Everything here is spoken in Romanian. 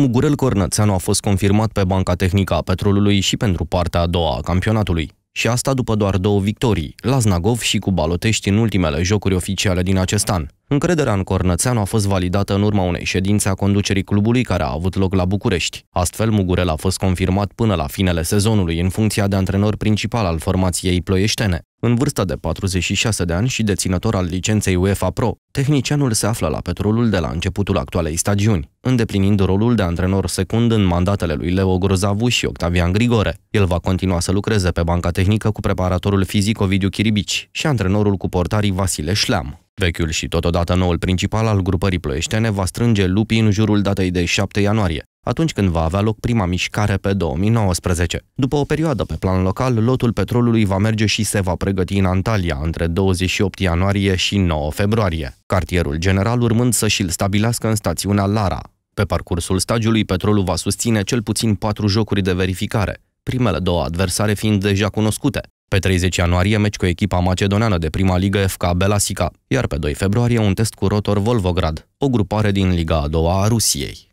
Mugurel Cornățeanu a fost confirmat pe banca tehnică a petrolului și pentru partea a doua a campionatului. Și asta după doar două victorii, la Znagov și cu Balotești în ultimele jocuri oficiale din acest an. Încrederea în Cornățeanu a fost validată în urma unei ședințe a conducerii clubului care a avut loc la București. Astfel, Mugurel a fost confirmat până la finele sezonului în funcția de antrenor principal al formației ploieștene. În vârstă de 46 de ani și deținător al licenței UEFA Pro, tehnicianul se află la Petrolul de la începutul actualei stagiuni, îndeplinind rolul de antrenor secund în mandatele lui Leo Grozavu și Octavian Grigore. El va continua să lucreze pe banca tehnică cu preparatorul fizic Ovidiu Chiribici și antrenorul cu portarii Vasile Șleam. Vechiul și totodată noul principal al grupării ploieștene va strânge lupii în jurul datei de 7 ianuarie, atunci când va avea loc prima mișcare pe 2019. După o perioadă pe plan local, lotul petrolului va merge și se va pregăti în Antalya între 28 ianuarie și 9 februarie, cartierul general urmând să și-l stabilească în stațiunea Lara. Pe parcursul stagiului, petrolul va susține cel puțin patru jocuri de verificare, primele două adversare fiind deja cunoscute. Pe 30 ianuarie, meci cu echipa macedoneană de prima ligă FK Belasica, iar pe 2 februarie un test cu Rotor Volvograd, o grupare din Liga a doua a Rusiei.